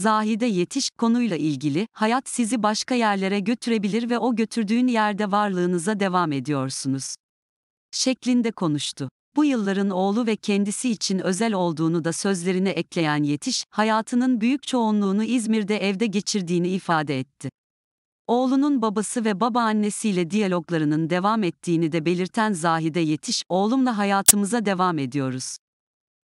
Zahide Yetiş konuyla ilgili hayat sizi başka yerlere götürebilir ve o götürdüğün yerde varlığınıza devam ediyorsunuz şeklinde konuştu. Bu yılların oğlu ve kendisi için özel olduğunu da sözlerine ekleyen Yetiş, hayatının büyük çoğunluğunu İzmir'de evde geçirdiğini ifade etti. Oğlunun babası ve babaannesiyle diyaloglarının devam ettiğini de belirten Zahide Yetiş, "Oğlumla hayatımıza devam ediyoruz."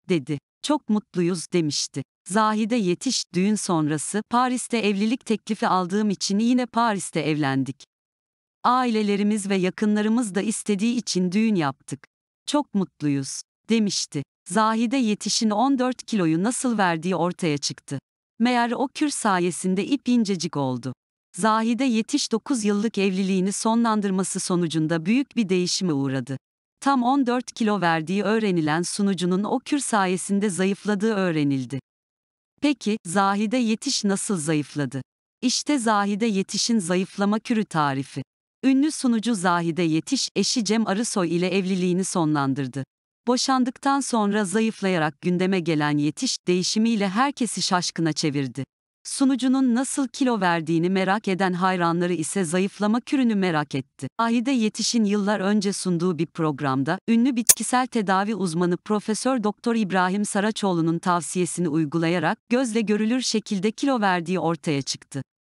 dedi. "Çok mutluyuz." demişti. Zahide yetiş, düğün sonrası Paris'te evlilik teklifi aldığım için yine Paris'te evlendik. Ailelerimiz ve yakınlarımız da istediği için düğün yaptık. Çok mutluyuz, demişti. Zahide yetişin 14 kiloyu nasıl verdiği ortaya çıktı. Meğer o kür sayesinde ip incecik oldu. Zahide yetiş 9 yıllık evliliğini sonlandırması sonucunda büyük bir değişime uğradı. Tam 14 kilo verdiği öğrenilen sunucunun o kür sayesinde zayıfladığı öğrenildi. Peki, Zahide Yetiş nasıl zayıfladı? İşte Zahide Yetiş'in zayıflama kürü tarifi. Ünlü sunucu Zahide Yetiş, eşi Cem Arısoy ile evliliğini sonlandırdı. Boşandıktan sonra zayıflayarak gündeme gelen Yetiş, değişimiyle herkesi şaşkına çevirdi. Sunucunun nasıl kilo verdiğini merak eden hayranları ise zayıflama kürünü merak etti. Ahide Yetiş'in yıllar önce sunduğu bir programda ünlü bitkisel tedavi uzmanı Profesör Doktor İbrahim Saraçoğlu'nun tavsiyesini uygulayarak gözle görülür şekilde kilo verdiği ortaya çıktı.